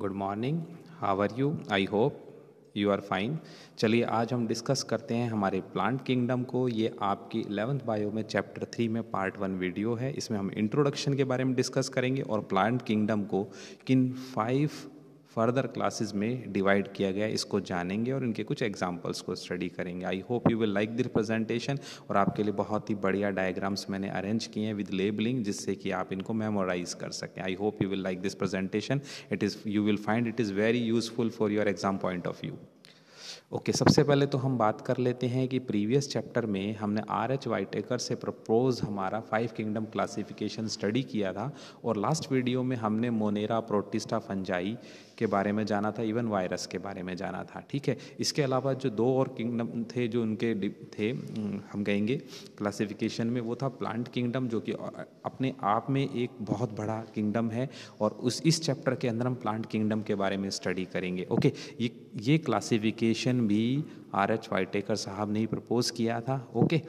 good morning how are you I hope you are fine चलिए आज हम discuss करते हैं हमारे प्लांट किंगडम को ये आपकी इलेवंथ बायो में चैप्टर थ्री में पार्ट वन वीडियो है इसमें हम इंट्रोडक्शन के बारे में डिस्कस करेंगे और प्लांट किंगडम को किन फाइव फर्दर क्लासेस में डिवाइड किया गया इसको जानेंगे और इनके कुछ एग्जाम्पल्स को स्टडी करेंगे I hope you will like this presentation और आपके लिए बहुत ही बढ़िया डायग्राम्स मैंने अरेंज किए हैं विद लेबलिंग जिससे कि आप इनको मेमोराइज कर सकें I hope you will like this presentation it is you will find it is very useful for your exam point of view okay okay, सबसे पहले तो हम बात कर लेते हैं कि प्रीवियस चैप्टर में हमने आर एच वाइटेकर से प्रपोज हमारा फाइव किंगडम क्लासिफिकेशन स्टडी किया था और लास्ट वीडियो में हमने मोनेरा प्रोटिस्टा फंजाई के बारे में जाना था इवन वायरस के बारे में जाना था ठीक है इसके अलावा जो दो और किंगडम थे जो उनके थे हम कहेंगे क्लासिफिकेशन में वो था प्लांट किंगडम जो कि अपने आप में एक बहुत बड़ा किंगडम है और उस इस चैप्टर के अंदर हम प्लांट किंगडम के बारे में स्टडी करेंगे ओके ये ये क्लासिफिकेशन भी आर एच वाइटेकर साहब ने ही प्रपोज़ किया था ओके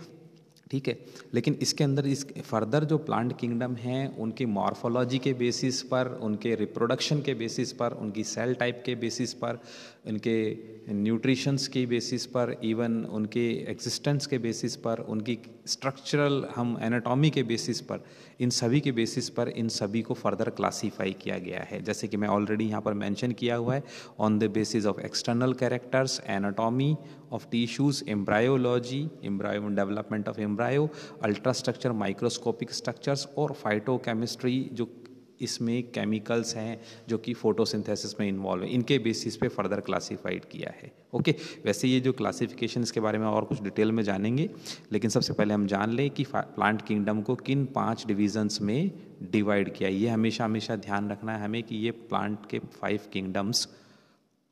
ठीक है लेकिन इसके अंदर इस फर्दर जो प्लांट किंगडम हैं उनकी मॉर्फोलॉजी के बेसिस पर उनके रिप्रोडक्शन के बेसिस पर उनकी सेल टाइप के बेसिस पर उनके न्यूट्रिशंस की बेसिस पर इवन उनके एग्जिस्टेंस के बेसिस पर उनकी स्ट्रक्चरल हम एनाटॉमी के बेसिस पर इन सभी के बेसिस पर इन सभी को फर्दर क्लासिफाई किया गया है जैसे कि मैं ऑलरेडी यहाँ पर मेंशन किया हुआ है on the basis of external characters anatomy of tissues embryology embryo development of embryo ultrastructure microscopic structures और फाइटोकेमिस्ट्री जो इसमें केमिकल्स हैं जो कि फोटोसिंथेसिस में इन्वॉल्व है इनके बेसिस पे फर्दर क्लासिफाइड किया है ओके वैसे ये जो क्लासिफिकेशन इसके बारे में और कुछ डिटेल में जानेंगे लेकिन सबसे पहले हम जान लें कि प्लांट किंगडम को किन पाँच डिविजन्स में डिवाइड किया ये हमेशा हमेशा ध्यान रखना है हमें कि ये प्लांट के फाइव किंगडम्स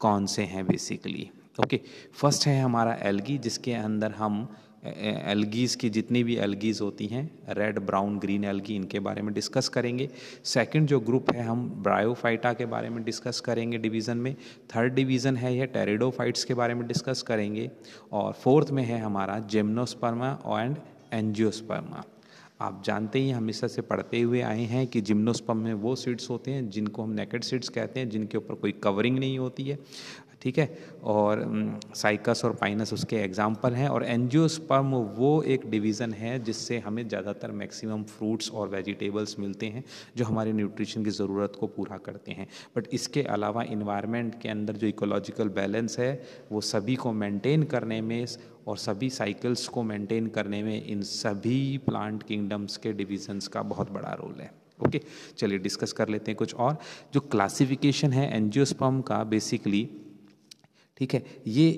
कौन से हैं बेसिकली ओके फर्स्ट है हमारा एल्गी जिसके अंदर हम एलगीज़ की जितनी भी एलगीज़ होती हैं रेड ब्राउन ग्रीन एलगी इनके बारे में डिस्कस करेंगे सेकंड जो ग्रुप है हम ब्रायोफाइटा के बारे में डिस्कस करेंगे डिवीज़न में थर्ड डिवीज़न है यह टेरिडोफाइट्स के बारे में डिस्कस करेंगे और फोर्थ में है हमारा जिम्नोस्पर्मा एंड एनजियोस्पर्मा आप जानते ही हमेशा से पढ़ते हुए आए हैं कि जिम्नोस्पम में वो सीड्स होते हैं जिनको हम नेकेड सीड्स कहते हैं जिनके ऊपर कोई कवरिंग नहीं होती है ठीक है और साइकस और पाइनस उसके एग्जाम्पल हैं और एनजियोस्पर्म वो एक डिवीज़न है जिससे हमें ज़्यादातर मैक्सिमम फ्रूट्स और वेजिटेबल्स मिलते हैं जो हमारे न्यूट्रिशन की ज़रूरत को पूरा करते हैं बट इसके अलावा इन्वायरमेंट के अंदर जो इकोलॉजिकल बैलेंस है वो सभी को मेंटेन करने में और सभी साइकिल्स को मेंटेन करने में इन सभी प्लांट किंगडम्स के डिविजन्स का बहुत बड़ा रोल है ओके चलिए डिस्कस कर लेते हैं कुछ और जो क्लासिफिकेशन है एनजियोस्पर्म का बेसिकली ठीक है ये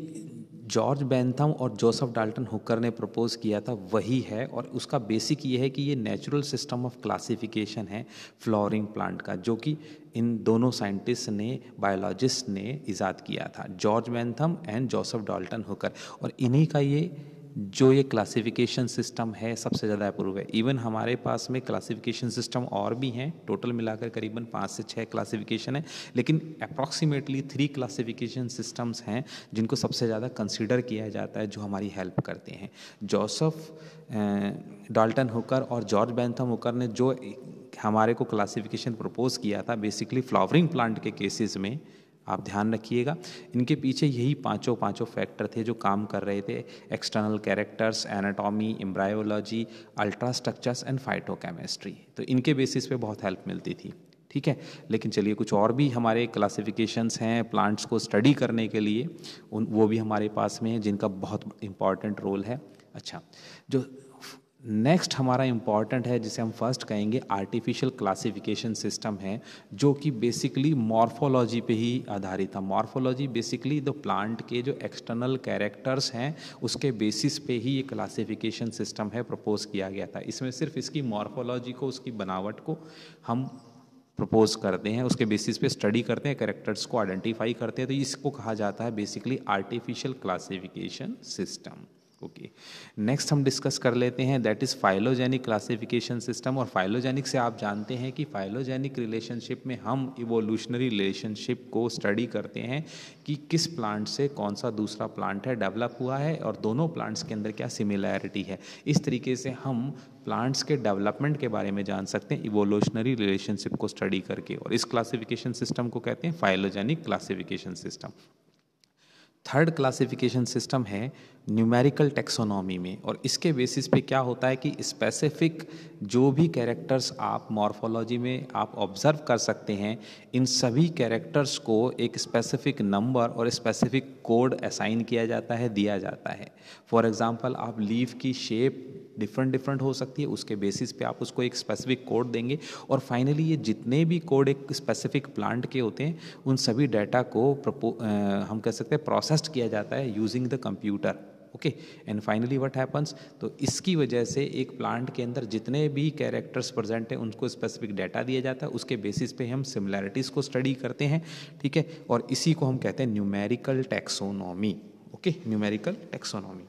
जॉर्ज बैंथम और जोसफ डाल्टन हुकर ने प्रपोज किया था वही है और उसका बेसिक ये है कि ये नेचुरल सिस्टम ऑफ क्लासिफिकेशन है फ्लोरिंग प्लांट का जो कि इन दोनों साइंटिस्ट ने बायोलॉजिस्ट ने ईजाद किया था George Bentham and Joseph Dalton Hooker और इन्हीं का ये जो ये क्लासिफिकेशन सिस्टम है सबसे ज़्यादा अप्रूव है इवन हमारे पास में क्लासिफिकेशन सिस्टम और भी हैं टोटल मिलाकर करीबन पाँच से छः क्लासिफिकेशन है लेकिन अप्रॉक्सीमेटली थ्री क्लासिफिकेशन सिस्टम्स हैं जिनको सबसे ज़्यादा कंसिडर किया जाता है जो हमारी हेल्प करते हैं जोसफ डाल्टन हुकर और जॉर्ज बैंथम हुकर ने जो हमारे को क्लासिफिकेशन प्रपोज किया था बेसिकली फ्लावरिंग प्लांट के केसेस में आप ध्यान रखिएगा इनके पीछे यही पांचों पांचों फैक्टर थे जो काम कर रहे थे external characters anatomy embryology ultrastructures and phytochemistry तो इनके बेसिस पे बहुत हेल्प मिलती थी ठीक है लेकिन चलिए कुछ और भी हमारे क्लासिफिकेशंस हैं प्लांट्स को स्टडी करने के लिए उन वो भी हमारे पास में हैं जिनका बहुत इम्पॉर्टेंट रोल है अच्छा जो नेक्स्ट हमारा इम्पॉर्टेंट है जिसे हम फर्स्ट कहेंगे आर्टिफिशियल क्लासिफिकेशन सिस्टम है जो कि बेसिकली मॉर्फोलॉजी पे ही आधारित है मॉर्फोलॉजी बेसिकली द प्लांट के जो एक्सटर्नल कैरेक्टर्स हैं उसके बेसिस पे ही ये क्लासिफिकेशन सिस्टम है प्रपोज किया गया था इसमें सिर्फ इसकी मॉर्फोलॉजी को उसकी बनावट को हम प्रपोज करते हैं उसके बेसिस पे स्टडी करते हैं करेक्टर्स को आइडेंटिफाई करते हैं तो इसको कहा जाता है basically artificial classification system okay next हम डिस्कस कर लेते हैं that is phylogenic classification system और फाइलोजेनिक से आप जानते हैं कि फाइलोजेनिक रिलेशनशिप में हम इवोल्यूशनरी रिलेशनशिप को स्टडी करते हैं कि किस प्लांट से कौन सा दूसरा प्लांट है डेवलप हुआ है और दोनों प्लांट्स के अंदर क्या सिमिलैरिटी है इस तरीके से हम प्लांट्स के डेवलपमेंट के बारे में जान सकते हैं इवोल्यूशनरी रिलेशनशिप को स्टडी करके और इस क्लासिफिकेशन सिस्टम को कहते हैं phylogenic classification system third classification system है न्यूमेरिकल टेक्सोनॉमी में और इसके बेसिस पे क्या होता है कि स्पेसिफिक जो भी कैरेक्टर्स आप मॉर्फोलॉजी में आप ऑब्जर्व कर सकते हैं इन सभी कैरेक्टर्स को एक स्पेसिफिक नंबर और स्पेसिफिक कोड असाइन किया जाता है दिया जाता है फॉर एग्ज़ाम्पल आप लीव की शेप डिफरेंट डिफरेंट हो सकती है उसके बेसिस पे आप उसको एक स्पेसिफिक कोड देंगे और फाइनली ये जितने भी कोड एक स्पेसिफिक प्लांट के होते हैं उन सभी डाटा को हम कह सकते हैं प्रोसेस्ड किया जाता है using the computer okay and finally what happens तो इसकी वजह से एक प्लांट के अंदर जितने भी कैरेक्टर्स प्रेजेंट हैं उनको स्पेसिफिक डाटा दिया जाता है उसके बेसिस पे हम सिमिलैरिटीज़ को स्टडी करते हैं ठीक है और इसी को हम कहते हैं numerical taxonomy okay numerical taxonomy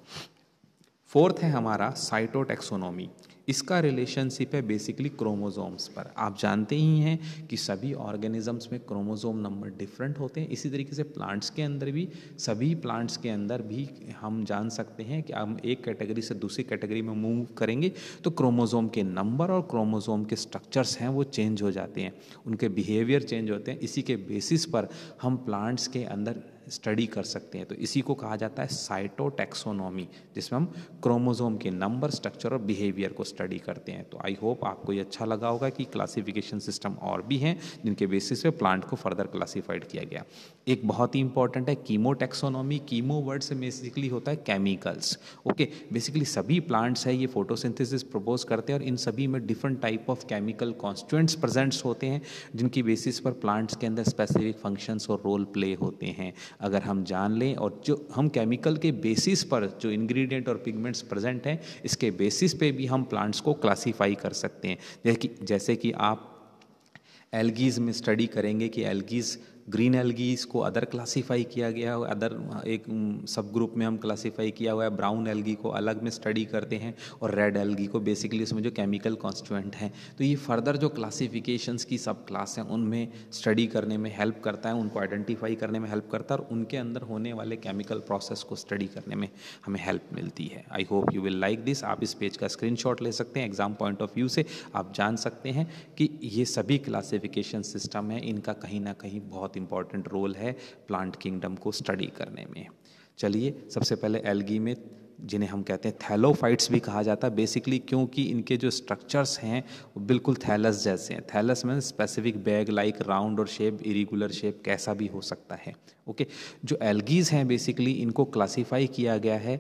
fourth है हमारा साइटोटेक्सोनॉमी इसका रिलेशनशिप है बेसिकली क्रोमोजोम्स पर आप जानते ही हैं कि सभी ऑर्गेनिजम्स में क्रोमोजोम नंबर डिफरेंट होते हैं इसी तरीके से प्लांट्स के अंदर भी सभी प्लांट्स के अंदर भी हम जान सकते हैं कि हम एक कैटेगरी से दूसरी कैटेगरी में मूव करेंगे तो क्रोमोजोम के नंबर और क्रोमोजोम के स्ट्रक्चर्स हैं वो चेंज हो जाते हैं उनके बिहेवियर चेंज होते हैं इसी के बेसिस पर हम प्लांट्स के अंदर स्टडी कर सकते हैं तो इसी को कहा जाता है साइटोटेक्सोनॉमी जिसमें हम क्रोमोजोम के नंबर स्ट्रक्चर और बिहेवियर को स्टडी करते हैं तो आई होप आपको ये अच्छा लगा होगा कि क्लासिफिकेशन सिस्टम और भी हैं जिनके बेसिस पे प्लांट को फर्दर क्लासिफाइड किया गया एक बहुत ही इंपॉर्टेंट है कीमोटेक्सोनॉमी कीमो वर्ड से बेसिकली होता है केमिकल्स ओके बेसिकली सभी प्लांट्स है ये फोटोसिंथेसिस प्रपोज करते हैं और इन सभी में different type of chemical constituents presents होते हैं जिनकी बेसिस पर प्लांट्स के अंदर स्पेसिफिक फंक्शंस और रोल प्ले होते हैं अगर हम जान लें और जो हम केमिकल के बेसिस पर जो इंग्रेडिएंट और पिगमेंट्स प्रेजेंट हैं इसके बेसिस पे भी हम प्लांट्स को क्लासीफाई कर सकते हैं जैसे कि जैसे कि आप एल्गीज़ में स्टडी करेंगे कि एल्गीज़ ग्रीन एलगीज को अदर क्लासीफाई किया गया है अदर एक सब ग्रुप में हम क्लासीफाई किया हुआ है ब्राउन एलगी को अलग में स्टडी करते हैं और रेड एलगी को बेसिकली उसमें जो केमिकल कॉन्स्टिट्यूंट हैं तो ये फर्दर जो क्लासिफिकेशंस की सब क्लास हैं उनमें स्टडी करने में हेल्प करता है उनको आइडेंटिफाई करने में हेल्प करता है और उनके अंदर होने वाले केमिकल प्रोसेस को स्टडी करने में हमें हेल्प मिलती है I hope you will like this आप इस पेज का स्क्रीन ले सकते हैं एग्जाम पॉइंट ऑफ व्यू से आप जान सकते हैं कि ये सभी क्लासिफिकेशन सिस्टम है इनका कहीं ना कहीं बहुत इम्पॉर्टेंट इंपॉर्टेंट रोल है प्लांट किंगडम को स्टडी करने में चलिए सबसे पहले एल्गी में जिन्हें हम कहते हैं थैलोफाइट्स भी कहा जाता है बेसिकली क्योंकि इनके जो स्ट्रक्चर्स हैं वो बिल्कुल थैलस जैसे हैं थैलस में स्पेसिफिक बैग लाइक राउंड और शेप इरेगुलर शेप कैसा भी हो सकता है ओके जो एल्गीज हैं बेसिकली इनको क्लासीफाई किया गया है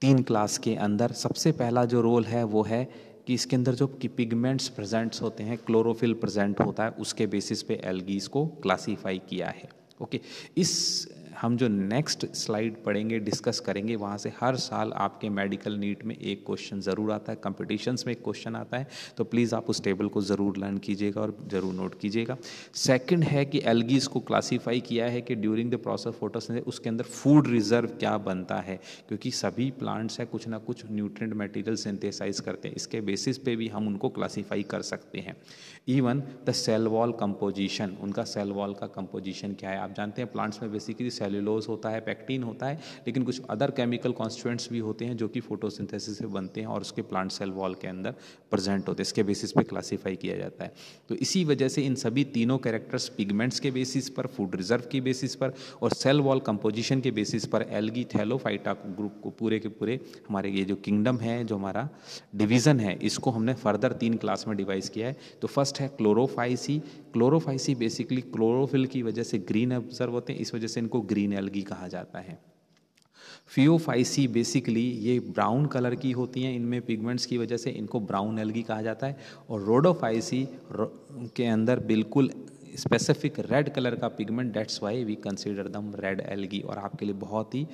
तीन क्लास के अंदर सबसे पहला जो रोल है वो है कि इसके अंदर जो कि पिगमेंट्स प्रेजेंट्स होते हैं क्लोरोफिल प्रेजेंट होता है उसके बेसिस पे एलगीज को क्लासीफाई किया है ओके इस हम जो नेक्स्ट स्लाइड पढ़ेंगे डिस्कस करेंगे वहाँ से हर साल आपके मेडिकल नीट में एक क्वेश्चन ज़रूर आता है कंपटीशन्स में एक क्वेश्चन आता है तो प्लीज़ आप उस टेबल को ज़रूर लर्न कीजिएगा और ज़रूर नोट कीजिएगा सेकंड है कि एलगीज को क्लासीफाई किया है कि ड्यूरिंग द प्रोसेस फोटोस उसके अंदर फूड रिजर्व क्या बनता है क्योंकि सभी प्लांट्स हैं कुछ ना कुछ न्यूट्रेंट मटेरियल सिंथेसाइज करते हैं इसके बेसिस पे भी हम उनको क्लासीफाई कर सकते हैं even the cell wall composition उनका सेल वॉल का कंपोजिशन क्या है आप जानते हैं प्लांट्स में बेसिकली सेल सेल्यूलोज होता है पैक्टीन होता है लेकिन कुछ अदर केमिकल कॉन्स्टिट्यूंट्स भी होते हैं जो कि फोटोसिंथेसिस से बनते हैं और उसके प्लांट सेल वॉल के अंदर प्रेजेंट होते हैं इसके बेसिस पे क्लासीफाई किया जाता है तो इसी वजह से इन सभी तीनों कैरेक्टर्स पिगमेंट्स के बेसिस पर फूड रिजर्व के बेसिस पर और सेल वॉल कंपोजिशन के बेसिस पर एलगी थैलोफाइटा ग्रुप को पूरे के पूरे हमारे ये जो किंगडम है जो हमारा डिवीज़न है इसको हमने फर्दर तीन क्लास में डिवाइस किया है तो फर्स्ट है क्लोरोफाइसी क्लोरोफाइसी बेसिकली क्लोरोफिल की वजह से ग्रीन ऑब्जर्व होते हैं इस वजह से इनको ग्रीन एल्गी कहा जाता है फियोफाइसी बेसिकली ये ब्राउन कलर की होती हैं इनमें पिगमेंट्स की वजह से इनको ब्राउन एल्गी कहा जाता है और रोडोफाइसी के अंदर बिल्कुल स्पेसिफिक रेड कलर का pigment that's why we consider them red algae और आपके लिए बहुत ही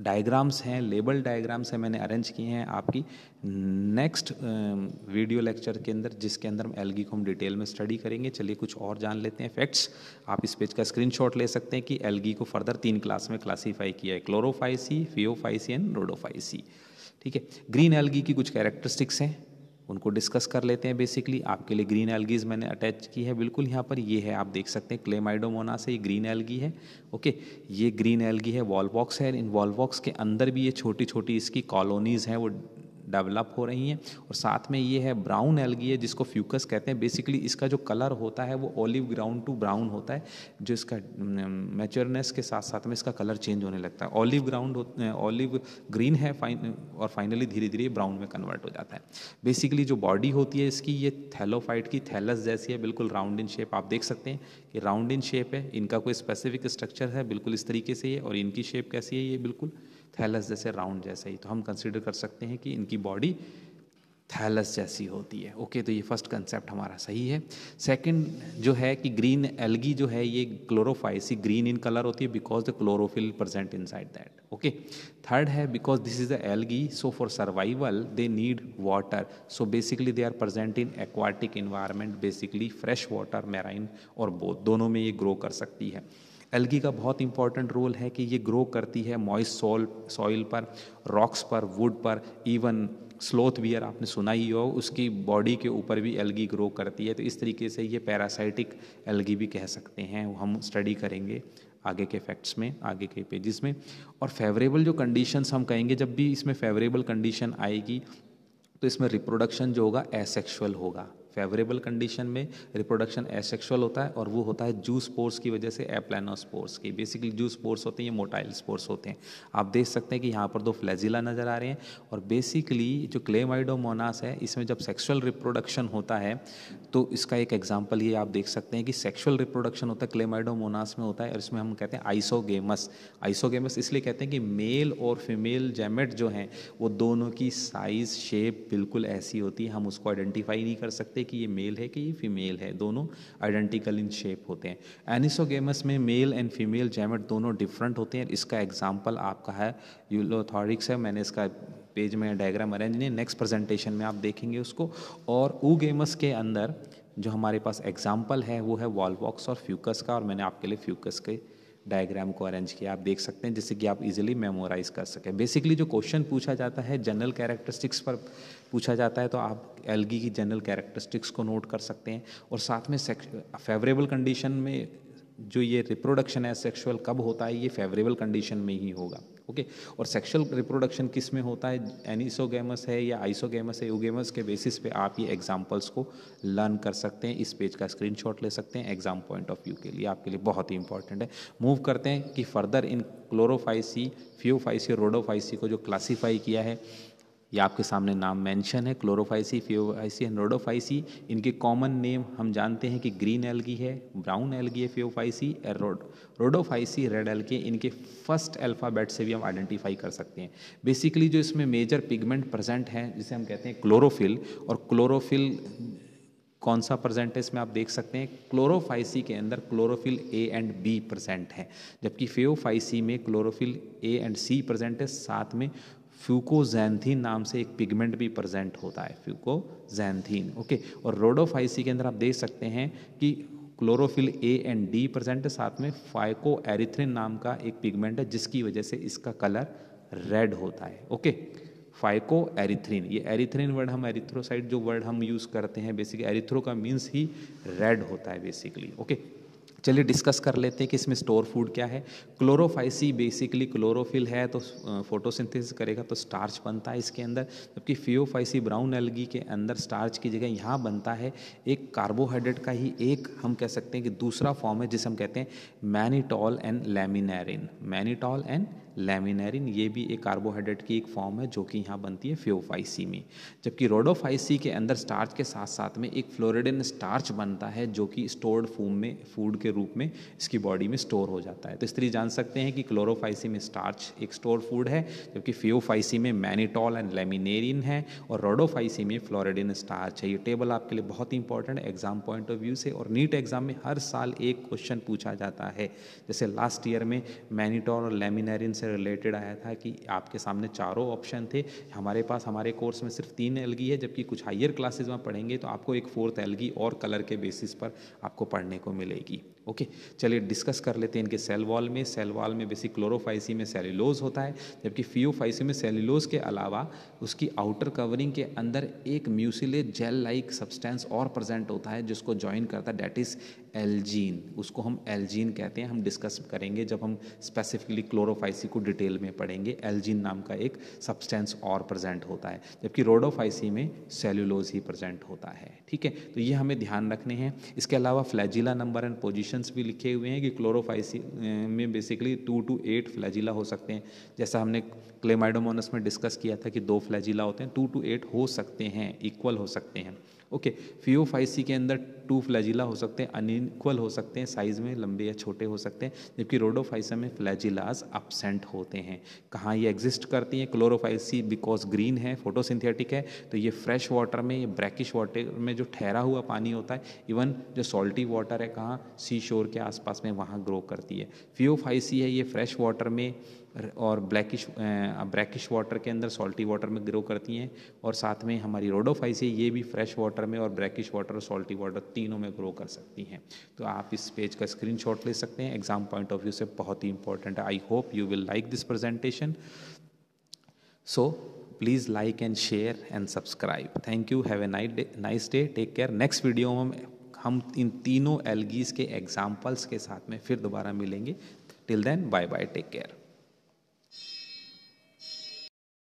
डायग्राम्स हैं लेबल डायग्राम्स हैं मैंने अरेंज किए हैं आपकी नेक्स्ट वीडियो लेक्चर के अंदर जिसके अंदर हम एलगी को हम डिटेल में स्टडी करेंगे चलिए कुछ और जान लेते हैं फैक्ट्स आप इस पेज का स्क्रीनशॉट ले सकते हैं कि एलगी को फर्दर तीन क्लास में क्लासीफाई किया है क्लोरोफाइसी फियोफाइसी एंड रोडोफाइसी ठीक है ग्रीन एलगी की कुछ कैरेक्टरिस्टिक्स हैं उनको डिस्कस कर लेते हैं बेसिकली आपके लिए ग्रीन एलगीज मैंने अटैच की है बिल्कुल यहाँ पर ये है आप देख सकते हैं क्लेमाइडोमोना से ये ग्रीन एलगी है ओके ये ग्रीन एलगी है वॉलबॉक्स है इन वॉलबॉक्स के अंदर भी ये छोटी छोटी इसकी कॉलोनीज़ हैं वो डेवलप हो रही हैं और साथ में ये है ब्राउन एलगी है जिसको फ्यूकस कहते हैं बेसिकली इसका जो कलर होता है वो ऑलिव ग्राउन टू ब्राउन होता है जो इसका मेचरनेस के साथ साथ में इसका कलर चेंज होने लगता है ऑलिव ग्राउंड ऑलिव ग्रीन है फाइन और फाइनली धीरे धीरे ब्राउन में कन्वर्ट हो जाता है बेसिकली जो बॉडी होती है इसकी ये थैलोफाइट की थैलस जैसी है बिल्कुल राउंड इन शेप आप देख सकते हैं कि राउंड इन शेप है इनका कोई स्पेसिफिक स्ट्रक्चर है बिल्कुल इस तरीके से ये और इनकी शेप कैसी है ये बिल्कुल थैलस जैसे राउंड जैसे ही तो हम कंसिडर कर सकते हैं कि इनकी बॉडी थैलस जैसी होती है ओके तो ये फर्स्ट कंसेप्ट हमारा सही है सेकंड जो है कि ग्रीन एल्गी जो है ये क्लोरोफाइसी ग्रीन इन कलर होती है because the chlorophyll present side that okay third है because this is the algae so for survival they need water so basically they are present in aquatic environment basically fresh water marine और both दोनों में ये grow कर सकती है algae का बहुत इंपॉर्टेंट रोल है कि ये ग्रो करती है मॉइस्ट सॉल सॉइल पर रॉक्स पर वुड पर इवन स्लोथ बियर आपने सुना ही हो उसकी बॉडी के ऊपर भी एल्गी ग्रो करती है तो इस तरीके से ये पैरासाइटिक एल्गी भी कह सकते हैं हम स्टडी करेंगे आगे के फैक्ट्स में आगे के पेजेस में और फेवरेबल जो कंडीशंस हम कहेंगे जब भी इसमें फेवरेबल कंडीशन आएगी तो इसमें रिप्रोडक्शन जो होगा एसेक्शुअल होगा फेवरेबल कंडीशन में रिप्रोडक्शन एसेक्सुअल होता है और वो होता है जू स्पोर्स की वजह से एप्लानो स्पोर्स की बेसिकली जू स्पोर्स होते हैं ये मोटाइल स्पोर्स होते हैं आप देख सकते हैं कि यहाँ पर दो फ्लैजिला नज़र आ रहे हैं और बेसिकली जो क्लेमाइडोमोनास है इसमें जब सेक्सुअल रिप्रोडक्शन होता है तो इसका एक एग्जाम्पल ये आप देख सकते हैं कि सेक्शुअल रिप्रोडक्शन होता है क्लेमाइडोमोनास में होता है और इसमें हम कहते हैं आइसोगेमस आइसोगेमस इसलिए कहते हैं कि मेल और फीमेल जेमेट जो हैं वो दोनों की साइज़ शेप बिल्कुल ऐसी होती है हम उसको आइडेंटिफाई नहीं कर सकते सकते कि ये मेल है कि ये फीमेल है दोनों आइडेंटिकल इन शेप होते हैं एनिसोगेमस में मेल एंड फीमेल जैमेट दोनों डिफरेंट होते हैं इसका एग्जाम्पल आपका है यूलोथॉरिक्स है मैंने इसका पेज में डायग्राम अरेंज नहीं नेक्स्ट प्रेजेंटेशन में आप देखेंगे उसको और ऊगेमस के अंदर जो हमारे पास एग्जाम्पल है वो है वॉलबॉक्स और फ्यूकस का और मैंने आपके लिए फ्यूकस के डायग्राम को अरेंज किया आप देख सकते हैं जिससे कि आप इजीली मेमोराइज कर सकें बेसिकली जो क्वेश्चन पूछा जाता है जनरल कैरेक्टरिस्टिक्स पर पूछा जाता है तो आप एलगी की जनरल कैरेक्टरिस्टिक्स को नोट कर सकते हैं और साथ में फेवरेबल कंडीशन में जो ये रिप्रोडक्शन है सेक्सुअल कब होता है ये फेवरेबल कंडीशन में ही होगा ओके और सेक्शुअल रिप्रोडक्शन किस में होता है एनिसोगेमस है या आइसोगेमस है यूगेमस के बेसिस पे आप ये एग्जाम्पल्स को लर्न कर सकते हैं इस पेज का स्क्रीनशॉट ले सकते हैं एग्जाम पॉइंट ऑफ व्यू के लिए आपके लिए बहुत ही इंपॉर्टेंट है मूव करते हैं कि फर्दर इन क्लोरोफाइसी फ्योफाइसी और रोडोफाइसी को जो क्लासीफाई किया है ये आपके सामने नाम मेंशन है क्लोरोफाइसी फ्योफाइसी एंड रोडोफाइसी इनके कॉमन नेम हम जानते हैं कि ग्रीन एलगी है ब्राउन एलगी है phaeophyceae a rod rhodophyceae red algae इनके फर्स्ट अल्फ़ाबेट से भी हम आइडेंटिफाई कर सकते हैं बेसिकली जो इसमें मेजर पिगमेंट प्रजेंट हैं जिसे हम कहते हैं क्लोरोफिल और क्लोरोफिल कौन सा प्रजेंट है इसमें आप देख सकते हैं क्लोरोफाइसी के अंदर chlorophyll a and b percent है जबकि फेओफाइसी में chlorophyll a and c present है साथ में फ्यूकोजैंथीन नाम से एक पिगमेंट भी प्रेजेंट होता है फ्यूकोजैंथीन ओके और रोडोफाइसी के अंदर आप देख सकते हैं कि chlorophyll a and d present है साथ में फाइको एरिथ्रिन नाम का एक पिगमेंट है जिसकी वजह से इसका कलर रेड होता है ओके फाइको एरिथ्रिन ये एरिथ्रिन वर्ड हम एरिथ्रोसाइड जो वर्ड हम यूज़ करते हैं बेसिकली एरिथ्रो का मीन्स ही रेड होता है बेसिकली ओके चलिए डिस्कस कर लेते हैं कि इसमें स्टोर फूड क्या है क्लोरोफाइसी बेसिकली क्लोरोफिल है तो फोटोसिंथेसिस करेगा तो स्टार्च बनता है इसके अंदर जबकि फियोफाइसी ब्राउन एलगी के अंदर स्टार्च की जगह यहाँ बनता है एक कार्बोहाइड्रेट का ही एक हम कह सकते हैं कि दूसरा फॉर्म है जिसे हम कहते हैं mannitol and laminarin mannitol and laminarin ये भी एक कार्बोहाइड्रेट की एक फॉर्म है जो कि यहाँ बनती है फ्योफाइसी में जबकि रोडोफाइसी के अंदर स्टार्च के साथ साथ में एक फ्लोरिडिन स्टार्च बनता है जो कि स्टोर्ड फूम में फूड के रूप में इसकी बॉडी में स्टोर हो जाता है तो इस जान सकते हैं कि क्लोरोफाइसी में स्टार्च एक स्टोर फूड है जबकि फ्योफाइसी में मैनीटॉल एंड लेमिनेरिन है और रोडोफाइसी में फ्लोरिडिन स्टार्च है ये टेबल आपके लिए बहुत ही important exam point of view से और नीट एग्जाम में हर साल एक क्वेश्चन पूछा जाता है जैसे लास्ट ईयर में मैनीटॉल और लेमिनेरिन से रिलेटेड आया था कि आपके सामने चारों ऑप्शन थे हमारे पास हमारे कोर्स में सिर्फ तीन एल है जबकि कुछ हाइयर क्लासेज में पढ़ेंगे तो आपको एक फोर्थ एल और कलर के बेसिस पर आपको पढ़ने को मिलेगी ओके चलिए डिस्कस कर लेते हैं इनके सेल वॉल में सेल वॉल में बेसिक क्लोरोफाइसी में सेल्यूलोज होता है जबकि फियोफाइसी में सेल्यूलोज के अलावा उसकी आउटर कवरिंग के अंदर एक म्यूसिले जेल लाइक सब्सटेंस और प्रेजेंट होता है जिसको ज्वाइन करता है डैट इज़ एल्जीन उसको हम एल्जीन कहते हैं हम डिस्कस करेंगे जब हम स्पेसिफिकली क्लोरोफाइसी को डिटेल में पढ़ेंगे एल्जीन नाम का एक सब्सटेंस और प्रेजेंट होता है जबकि रोडोफाइसी में सेल्यूलोज ही प्रेजेंट होता है ठीक है तो ये हमें ध्यान रखने हैं इसके अलावा flagella number and position questions भी लिखे हुए हैं कि क्लोरोफाइसी में basically two to eight flagella हो सकते हैं जैसा हमने क्लेमाइडोमोनस में डिस्कस किया था कि दो फ्लैजिला होते हैं टू टू एट हो सकते हैं इक्वल हो सकते हैं ओके फियोफाइसी के अंदर टू फ्लैजिला हो सकते हैं अनइक्वल हो सकते हैं साइज में लंबे या छोटे हो सकते हैं जबकि रोडोफाइसा में फ्लैजिलाज अपसेंट होते हैं कहाँ ये एग्जिस्ट करती हैं क्लोरोफाइसी बिकॉज ग्रीन है फोटोसिंथेटिक है तो ये फ्रेश वाटर में ये ब्रैकिश वाटर में जो ठहरा हुआ पानी होता है इवन जो सॉल्टी वाटर है कहाँ सी शोर के आसपास में वहाँ ग्रो करती है फियोफाइसी है ये फ्रेश वाटर में और ब्लैकिश ब्रैकिश वाटर के अंदर सॉल्टी वाटर में ग्रो करती हैं और साथ में हमारी रोडोफाइसी ये भी फ्रेश वाटर में और ब्रैकिश वाटर और सॉल्टी वाटर तीनों में ग्रो कर सकती हैं तो आप इस पेज का स्क्रीन ले सकते हैं एग्जाम पॉइंट ऑफ व्यू से बहुत ही इंपॉर्टेंट है I hope you will like this presentation so please like and share and subscribe thank you have a night nice day take care next video में हम इन तीनों एलगीज के examples के साथ में फिर दोबारा मिलेंगे till then bye bye take care